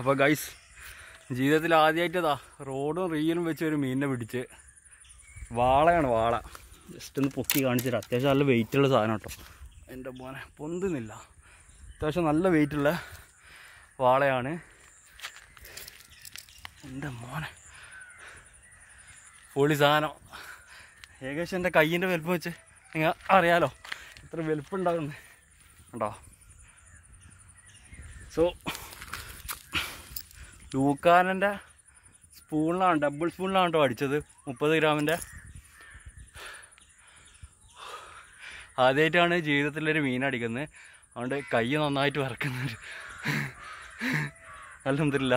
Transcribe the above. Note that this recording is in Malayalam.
അപ്പോൾ ഗൈസ് ജീവിതത്തിൽ ആദ്യമായിട്ടതാ റോഡും റീലും വെച്ച് ഒരു മീനിനെ പിടിച്ച് വാളയാണ് വാള ജസ്റ്റ് ഒന്ന് പൊക്കി കാണിച്ചിട്ട് അത്യാവശ്യം നല്ല ഉള്ള സാധനം കേട്ടോ എൻ്റെ മോനെ പൊന്തുന്നില്ല അത്യാവശ്യം നല്ല വെയിറ്റ് ഉള്ള വാളയാണ് എൻ്റെ മോനെ പൊളി സാധനം ഏകദേശം എൻ്റെ കയ്യിൻ്റെ വലുപ്പം വെച്ച് നിങ്ങൾ അറിയാലോ ഇത്ര വലുപ്പം ഉണ്ടാകുന്നത് ഉണ്ടോ സോ ലൂക്കാനൻ്റെ സ്പൂണിലാണ് ഡബിൾ സ്പൂണിലാണ് കേട്ടോ അടിച്ചത് മുപ്പത് ഗ്രാമിൻ്റെ ആദ്യമായിട്ടാണ് ജീവിതത്തിലൊരു മീൻ അടിക്കുന്നത് അതുകൊണ്ട് കൈ നന്നായിട്ട് വറക്കുന്നുണ്ട് അലഹമില്ല